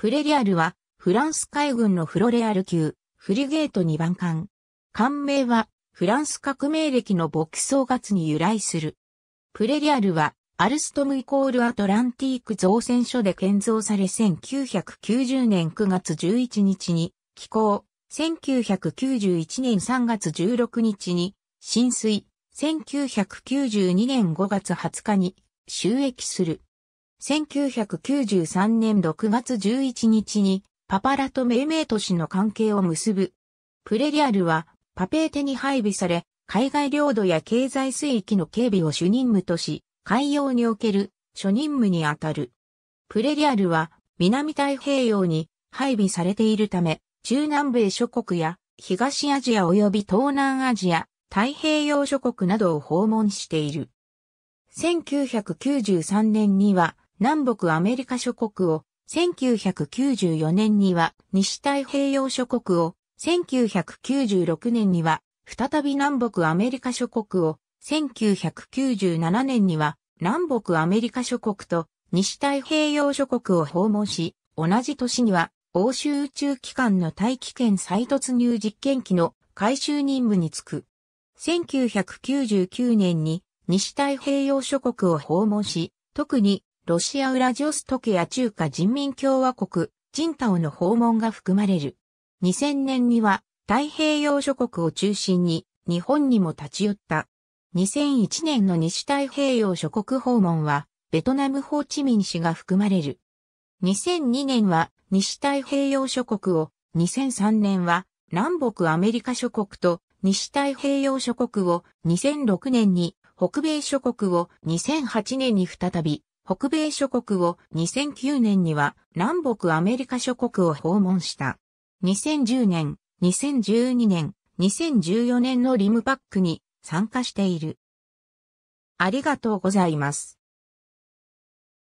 プレリアルは、フランス海軍のフロレアル級、フリゲート2番艦。艦名は、フランス革命歴の牧草月に由来する。プレリアルは、アルストムイコールアトランティーク造船所で建造され1990年9月11日に寄港、1991年3月16日に浸水、1992年5月20日に収益する。1993年6月11日にパパラと命名都市の関係を結ぶ。プレリアルはパペーテに配備され、海外領土や経済水域の警備を主任務とし、海洋における初任務にあたる。プレリアルは南太平洋に配備されているため、中南米諸国や東アジア及び東南アジア、太平洋諸国などを訪問している。1993年には南北アメリカ諸国を、1994年には西太平洋諸国を、1996年には再び南北アメリカ諸国を、1997年には南北アメリカ諸国と西太平洋諸国を訪問し、同じ年には欧州宇宙機関の大気圏再突入実験機の回収任務に就く。1999年に西太平洋諸国を訪問し、特にロシアウラジオストケや中華人民共和国、ジンタオの訪問が含まれる。2000年には太平洋諸国を中心に日本にも立ち寄った。2001年の西太平洋諸国訪問はベトナムホーチミン氏が含まれる。2002年は西太平洋諸国を、2003年は南北アメリカ諸国と西太平洋諸国を、2006年に北米諸国を、2008年に再び北米諸国を2009年には南北アメリカ諸国を訪問した。2010年、2012年、2014年のリムパックに参加している。ありがとうございます。